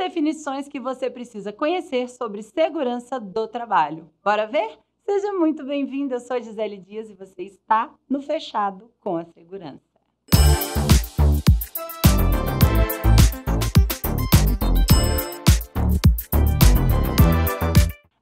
definições que você precisa conhecer sobre segurança do trabalho. Bora ver? Seja muito bem-vindo, eu sou Gisele Dias e você está no Fechado com a Segurança.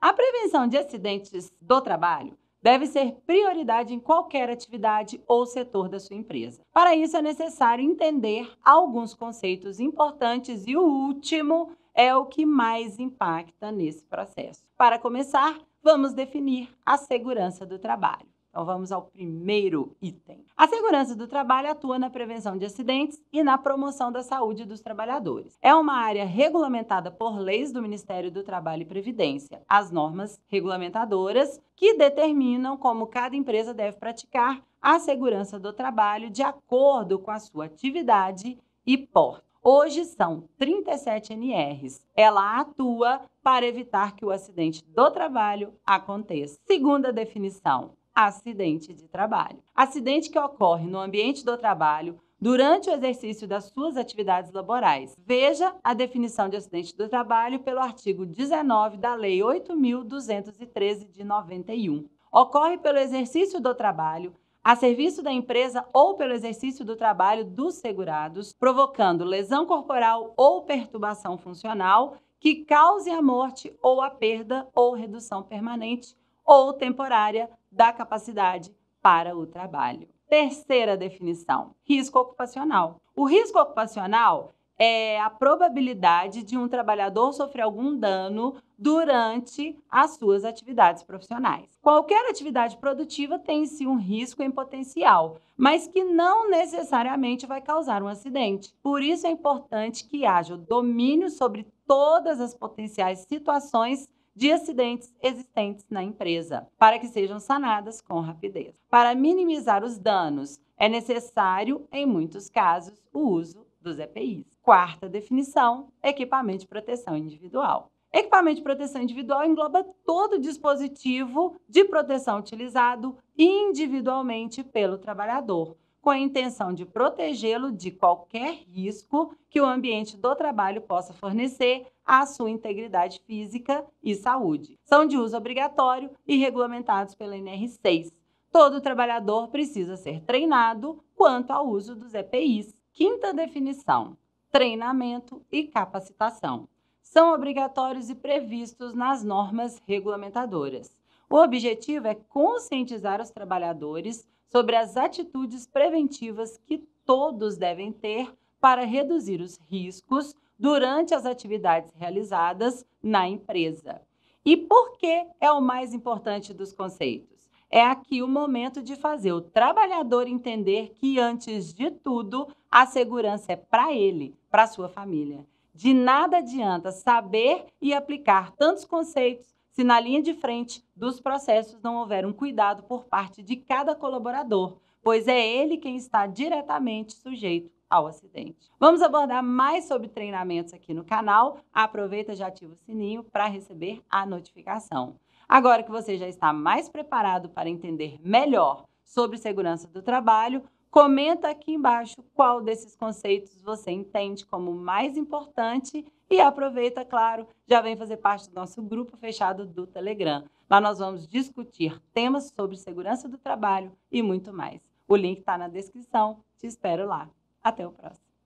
A prevenção de acidentes do trabalho deve ser prioridade em qualquer atividade ou setor da sua empresa. Para isso, é necessário entender alguns conceitos importantes e o último é o que mais impacta nesse processo. Para começar, vamos definir a segurança do trabalho. Então, vamos ao primeiro item. A segurança do trabalho atua na prevenção de acidentes e na promoção da saúde dos trabalhadores. É uma área regulamentada por leis do Ministério do Trabalho e Previdência, as normas regulamentadoras que determinam como cada empresa deve praticar a segurança do trabalho de acordo com a sua atividade e porte. Hoje são 37 NRs. Ela atua para evitar que o acidente do trabalho aconteça. Segunda definição: acidente de trabalho. Acidente que ocorre no ambiente do trabalho durante o exercício das suas atividades laborais. Veja a definição de acidente do trabalho pelo artigo 19 da Lei 8.213 de 91. Ocorre pelo exercício do trabalho a serviço da empresa ou pelo exercício do trabalho dos segurados, provocando lesão corporal ou perturbação funcional que cause a morte ou a perda ou redução permanente ou temporária da capacidade para o trabalho. Terceira definição: risco ocupacional. O risco ocupacional é a probabilidade de um trabalhador sofrer algum dano durante as suas atividades profissionais. Qualquer atividade produtiva tem se um risco em potencial, mas que não necessariamente vai causar um acidente. Por isso é importante que haja o domínio sobre todas as potenciais situações de acidentes existentes na empresa, para que sejam sanadas com rapidez. Para minimizar os danos, é necessário, em muitos casos, o uso dos EPIs. Quarta definição: equipamento de proteção individual. Equipamento de proteção individual engloba todo dispositivo de proteção utilizado individualmente pelo trabalhador, com a intenção de protegê-lo de qualquer risco que o ambiente do trabalho possa fornecer à sua integridade física e saúde. São de uso obrigatório e regulamentados pela NR6. Todo trabalhador precisa ser treinado quanto ao uso dos EPIs. Quinta definição: treinamento e capacitação. São obrigatórios e previstos nas normas regulamentadoras. O objetivo é conscientizar os trabalhadores sobre as atitudes preventivas que todos devem ter para reduzir os riscos durante as atividades realizadas na empresa. E por que é o mais importante dos conceitos? É aqui o momento de fazer o trabalhador entender que, antes de tudo, a segurança é para ele, para sua família. De nada adianta saber e aplicar tantos conceitos se na linha de frente dos processos não houver um cuidado por parte de cada colaborador, pois é ele quem está diretamente sujeito ao acidente. Vamos abordar mais sobre treinamentos aqui no canal. Aproveita e já ativa o sininho para receber a notificação. Agora que você já está mais preparado para entender melhor sobre segurança do trabalho, Comenta aqui embaixo qual desses conceitos você entende como mais importante e aproveita, claro, já vem fazer parte do nosso grupo fechado do Telegram. Lá nós vamos discutir temas sobre segurança do trabalho e muito mais. O link está na descrição. Te espero lá. Até o próximo.